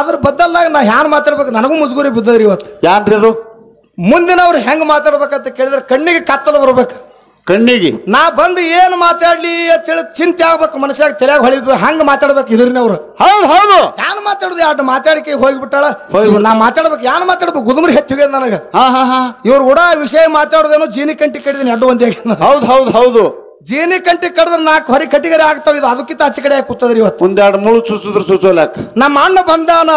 ಅದ್ರ ಬದಲಾಗ ನಾ ಯಾನ್ ಮಾತಾಡ್ಬೇಕು ನನಗೂ ಮುಜುಗುರಿ ಬಿದ್ದದ್ರಿ ಇವತ್ತು ಯಾನ್ರಿ ಅದು ಮುಂದಿನ ಅವ್ರು ಹೆಂಗೆ ಮಾತಾಡ್ಬೇಕಂತ ಕೇಳಿದ್ರೆ ಕಣ್ಣಿಗೆ ಕತ್ತಲು ಬರ್ಬೇಕು ಕಣ್ಣಿಗೆ ನಾ ಬಂದು ಏನು ಮಾತಾಡ್ಲಿ ಅಂತ ಹೇಳಿ ಚಿಂತೆ ಆಗ್ಬೇಕು ಮನಸ್ಸಾಗ ತಲೆಯಾಗ ಹೊಳಿದ್ವಿ ಹಂಗ ಮಾತಾಡ್ಬೇಕು ಇದ್ರಿನವ್ರು ಹೌದು ಹೌದು ಯಾನ್ ಮಾತಾಡುದು ಎರಡು ಮಾತಾಡಿಕೆ ಹೋಗ್ಬಿಟ್ಟಾಳ ನಾ ಮಾತಾಡ್ಬೇಕು ಯಾನ್ ಮಾತಾಡ್ಬೇಕು ಗುದುಮರಿ ಹೆಚ್ಚಿಗೆ ನನಗೆ ಇವ್ರು ಕೂಡ ವಿಷಯ ಮಾತಾಡೋದೇನೋ ಜೀನಿ ಕಂಟಿ ಕಡಿದೀನಿ ಎರಡು ಒಂದೇ ಹೌದು ಹೌದು ಹೌದು ಜೀನಿ ಕಂಟಿ ಕಡ್ದ್ರೆ ನಾಲ್ಕು ಹೊರಿ ಕಟ್ಟಿಗೆರೆ ಆಗ್ತಾವ ಇದು ಅದಕ್ಕಿಂತ ಆಚೆ ಕಡೆ ಕೂತದ್ರಿ ಇವತ್ತು ಒಂದೆರಡು ಮೂರು ಚುಚ್ಚಿದ್ರು ಚುಚ್ಚೋಲಕ್ ನಮ್ಮ ಅಣ್ಣ ಬಂದಾನ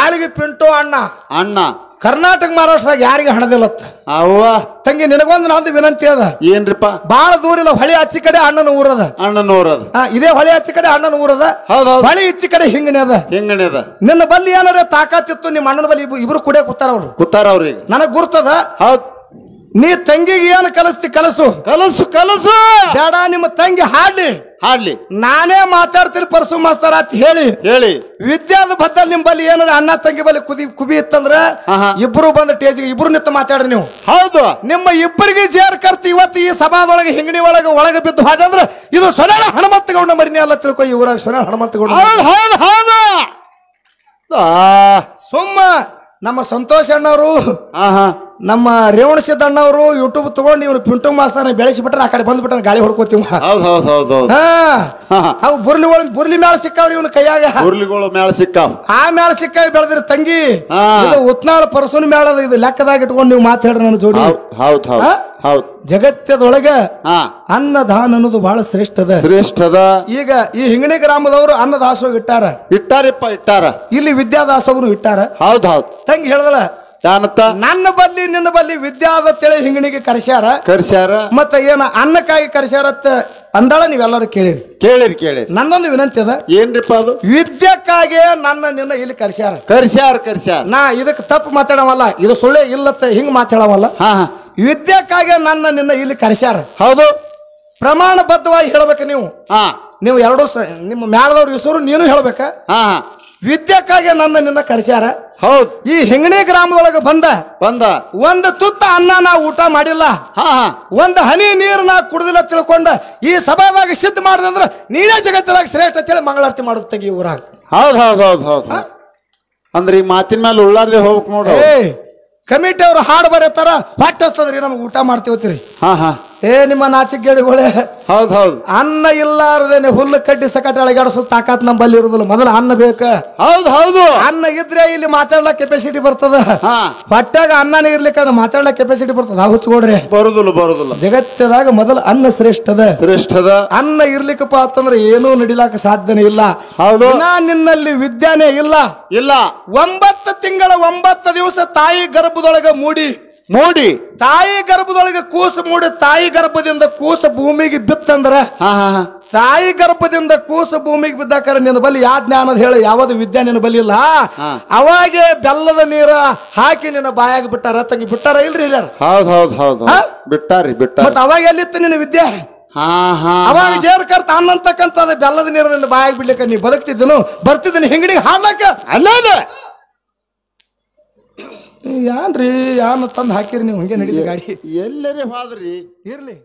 ಆಳಿಗೆ ಪಿಂಟು ಅಣ್ಣ ಅಣ್ಣ ಕರ್ನಾಟಕ ಮಹಾರಾಷ್ಟ್ರದಾಗ ಯಾರಿಗೆ ಹಣದಿಲ್ಲತ್ತ ಅವ್ವ ತಂಗಿ ನಿನಗೊಂದು ನಂದು ವಿನಂತಿ ಅದ ಏನ್ರಿಪ್ಪ ಬಾಳ ದೂರ ಇಲ್ಲ ಹೊಳಿ ಹಚ್ಚಿ ಕಡೆ ಅಣ್ಣನ ಊರದ ಅಣ್ಣನ ಊರದ ಇದೇ ಹೊಳೆ ಹಚ್ಚಿ ಕಡೆ ಅಣ್ಣನ ಊರದ ಹೌದೌದು ಹೊಳೆ ಇಚ್ಚಿ ಕಡೆ ಹಿಂಗನೇ ಅದ ಹಿಂಗಣಿ ಅದ ನಿನ್ನ ಬಲ್ಲಿ ಏನಾರ ತಾಕತ್ತಿತ್ತು ನಿಮ್ಮ ಅಣ್ಣನ ಬಲ್ಲಿ ಇಬ್ರು- ಕೂಡ ಕೂತಾರ ಅವ್ರು ಕೂತಾರ ಅವ್ರಿಗೆ ನನಗ್ ಗುರ್ತದ ಹೌದ್ ನೀ ತಂಗಿಗೆ ಏನು ಕಲಿಸ್ತಿ ಕಲಸು ಕಲಸು ಕಲಸು ಬೇಡ ನಿಮ್ಮ ತಂಗಿ ಹಾಡ್ಲಿ ಹಾಡ್ಲಿ ನಾನೇ ಮಾತಾಡ್ತೀನಿ ಪರಸು ಮಾಸ್ತರ ಅಂತ ಹೇಳಿ ಹೇಳಿ ವಿದ್ಯಾದ ಬದ್ದಲ್ಲಿ ನಿಂಬಲ್ಲಿ ಏನಾರ ಅಣ್ಣ ತಂಗಿ ಬಲ್ಲಿ ಕುದಿ ಕುಬಿ ಇತ್ತಂದ್ರ ಇಬ್ರು ಬಂದ ಟೇಜಿಗೆ ಇಬ್ರು ನಿಂತು ಮಾತಾಡ್ರಿ ನೀವು ಹೌದು ನಿಮ್ಮ ಇಬ್ಬರಿಗೆ ಜೇರ್ ಕರ್ತ ಇವತ್ತು ಈ ಸಭಾದೊಳಗೆ ಹಿಂಗಣಿ ಒಳಗೆ ಒಳಗೆ ಬಿದ್ದು ಹಾಗಂದ್ರೆ ಇದು ಸೊನಾಳ ಹನುಮಂತ ಗೌಡ ಮರಿನೇ ಅಲ್ಲ ತಿಳ್ಕೊ ಇವ್ರಾಗ ಸೊನಾಳ ಹನುಮಂತ ಗೌಡ ಹೌದು ಹೌದು ಹೌದು ಸುಮ್ಮ ನಮ್ಮ ಸಂತೋಷ ಅಣ್ಣವರು ಆಹಾ ನಮ್ಮ ರೇವಣ ಸಿದ್ದಣ್ಣ ಅವರು ಯೂಟ್ಯೂಬ್ ತಗೊಂಡು ಇವ್ರು ಪಿಂಟು ಬೆಳೆಸಿ ಬೆಳೆಸಿಬಿಟ್ರೆ ಆ ಕಡೆ ಬಂದ್ಬಿಟ್ರೆ ಗಾಳಿ ಹೊಡ್ಕೋತೀವಿ ಹೌದು ಹೌದು ಹೌದು ಹಾ ಬುರ್ಲಿ ಮ್ಯಾಲ ಸಿಕ್ಕಾವ್ರಿ ಇವನ ಕೈಯಾಗ ಮ್ಯಾಲ ಆ ಮ್ಯಾಲ ಸಿಕ್ಕ ಬೆಳೆದ್ರಿ ತಂಗಿ ಉತ್ನಾಳ ಪರಸನ್ ಮ್ಯಾಲ ಇದು ಲೆಕ್ಕದಾಗ ಇಟ್ಕೊಂಡು ನೀವು ಮಾತಾಡ್ರಿ ನನ್ನ ಜೋಡಿ ಹೌದು ಅನ್ನದಾನ ಅನ್ನೋದು ಬಹಳ ಶ್ರೇಷ್ಠದ ಶ್ರೇಷ್ಠದ ಈಗ ಈ ಹಿಂಗಣಿ ಗ್ರಾಮದವರು ಅನ್ನ ಇಟ್ಟಾರ ಇಟ್ಟಾರಪ್ಪ ಇಟ್ಟಾರ ಇಲ್ಲಿ ವಿದ್ಯಾದಾಸೋಹನು ಇಟ್ಟಾರ ಹೌದ್ ಹೌದ್ ತಂಗಿ ಹೇಳ್ದಳ ಯಾನತ್ತ ನನ್ನ ಬಲ್ಲಿ ನಿನ್ನ ಬಲ್ಲಿ ವಿದ್ಯಾದ ತಿಳಿ ಹಿಂಗಣಿಗೆ ಕರ್ಸ್ಯಾರ ಕರ್ಸ್ಯಾರ ಮತ್ತ ಏನ ಅನ್ನಕ್ಕಾಗಿ ಕರ್ಸ್ಯಾರತ್ತ ಅಂದಾಳ ನೀವೆಲ್ಲರೂ ಕೇಳಿರಿ ಕೇಳಿರಿ ಕೇಳಿ ನನ್ನೊಂದು ವಿನಂತಿ ಅದ ಏನ್ರಿಪ್ಪ ಅದು ವಿದ್ಯಕ್ಕಾಗಿ ನನ್ನ ನಿನ್ನ ಇಲ್ಲಿ ಕರ್ಸ್ಯಾರ ಕರ್ಸ್ಯಾರ ಕರೆಸ್ಯಾರ ನಾ ಇದಕ್ಕೆ ತಪ್ಪು ಮಾತಾಡವಲ್ಲ ಇದು ಸುಳ್ಳೆ ಇಲ್ಲತ್ತ ಹಿಂಗ್ ಮಾತಾಡವಲ್ಲ ಹಾ ಹಾ ವಿದ್ಯಕ್ಕಾಗಿ ನನ್ನ ನಿನ್ನ ಇಲ್ಲಿ ಕರ್ಸ್ಯಾರ ಹೌದು ಪ್ರಮಾಣಬದ್ಧವಾಗಿ ಹೇಳ್ಬೇಕು ನೀವು ಹಾ ನೀವು ಎರಡು ನಿಮ್ಮ ಮ್ಯಾಲದವ್ರ ಹೆಸರು ನೀನು ಹೇಳ್ಬೇಕ ಹಾ ಹಾ ವಿದ್ಯಕ್ಕಾಗಿ ನನ್ನ ನಿನ್ನ ಕರೆಸ್ಯಾರ ಹೌದು ಈ ಹಿಂಗಣಿ ಗ್ರಾಮದೊಳಗೆ ಬಂದ ಬಂದ ಒಂದು ತುತ್ತ ಅನ್ನ ನಾ ಊಟ ಮಾಡಿಲ್ಲ ಹಾ ಒಂದು ಹನಿ ನೀರು ನಾ ಕುಡ್ದಿಲ್ಲ ತಿಳ್ಕೊಂಡ ಈ ಸಭಾದಾಗ ಸಿದ್ಧ ಮಾಡಿದ್ರೆ ನೀನೇ ಜಗತ್ತದಾಗ ಶ್ರೇಷ್ಠ ಅಂತೇಳಿ ಮಂಗಳಾರತಿ ಮಾಡುದು ತಂಗಿ ಊರಾಗ ಹೌದು ಹೌದು ಹೌದು ಹೌದು ಅಂದ್ರೆ ಈ ಮಾತಿನ ಮೇಲೆ ಉಳ್ಳಾರ್ದೆ ಹೋಗ್ಬೇಕು ನೋಡ್ರಿ ಕಮಿಟಿ ಅವರು ಹಾಡು ಬರೀತಾರ ಹೊಟ್ಟಸ್ತದ್ರಿ ನಮ್ಗೆ ಊಟ ಮಾಡ್ತೀವತ್ರಿ ಹಾ ಹಾ ಏ ನಿಮ್ಮ ನಾಚಿಕೆಡಿಗಳೇ ಹೌದು ಹೌದು ಅನ್ನ ಇಲ್ಲಾರದೇನೆ ಹುಲ್ಲು ಕಡ್ಡಿ ಸಕಟ್ ಅಳಗಾಡಿಸೋ ತಾಕತ್ ನಮ್ಮಲ್ಲಿ ಇರುದಿಲ್ಲ ಮೊದಲು ಅನ್ನ ಬೇಕ ಹೌದು ಹೌದು ಅನ್ನ ಇದ್ರೆ ಇಲ್ಲಿ ಮಾತಾಡ್ಲಕ್ ಕೆಪಾಸಿಟಿ ಬರ್ತದ ಹೊಟ್ಟಾಗ ಅನ್ನ ಇರ್ಲಿಕ್ಕಂದ್ರೆ ಮಾತಾಡ್ಲಕ್ ಕೆಪಾಸಿಟಿ ಬರ್ತದ ಹುಚ್ಕೊಡ್ರಿ ಬರುದಿಲ್ಲ ಬರುದಿಲ್ಲ ಜಗತ್ತದಾಗ ಮೊದಲು ಅನ್ನ ಶ್ರೇಷ್ಠದ ಶ್ರೇಷ್ಠದ ಅನ್ನ ಇರ್ಲಿಕ್ಕಪ್ಪ ಅಂತಂದ್ರೆ ಏನೂ ನಡಿಲಾಕ ಸಾಧ್ಯನೇ ಇಲ್ಲ ಹೌದು ನಿನ್ನಲ್ಲಿ ವಿದ್ಯಾನೇ ಇಲ್ಲ ಇಲ್ಲ ಒಂಬತ್ತು ತಿಂಗಳ ತಾಯಿ ಗರ್ಭದೊಳಗ ಮೂಡಿ ಮೂಡಿ ತಾಯಿ ಗರ್ಭದೊಳಗೆ ಕೂಸು ಮೂಡಿ ತಾಯಿ ಗರ್ಭದಿಂದ ಕೂಸು ಭೂಮಿಗೆ ಬಿತ್ತಂದ್ರ ತಾಯಿ ಗರ್ಭದಿಂದ ಕೂಸು ಭೂಮಿಗೆ ಬಿದ್ದಾಕರ ನಿನ್ನ ಬಲಿ ಯಾವ ಜ್ಞಾನ ಹೇಳಿ ಯಾವ್ದು ವಿದ್ಯಾ ನಿನ್ನ ಬಲಿ ಇಲ್ಲ ಅವಾಗೆ ಬೆಲ್ಲದ ನೀರ ಹಾಕಿ ನಿನ್ನ ಬಾಯಾಗ ಬಿಟ್ಟಾರ ತಂಗಿ ಬಿಟ್ಟಾರ ಇಲ್ರಿ ಹೌದ್ ಹೌದ್ ಹೌದ್ ಬಿಟ್ಟಾರಿ ಬಿಟ್ಟಾರ ಮತ್ತ ಅವಾಗ ಎಲ್ಲಿತ್ತು ನಿನ್ನ ವಿದ್ಯೆ ಅವಾಗ ಜೇರ್ ಕರ್ತ ಬೆಲ್ಲದ ನೀರ ನಿನ್ನ ಬಾಯಾಗ ಬಿಡ್ಲಿಕ್ಕ ನೀ ಬದುಕ್ತಿದ್ದನು ಬರ್ತಿದ್ದೀನಿ ಹೆಂಗಡಿಗೆ ಹಾಡ್ಲಕ್ಕ ಅಲ್ಲ ಯಾನ್ರಿ ಯಾನ ತಂದು ಹಾಕಿರಿ ನೀವು ಹಂಗೆ ನಡೀಲಿ ಗಾಡಿ ಎಲ್ಲರೇ ಹಾದ್ರಿ ಇರ್ಲಿ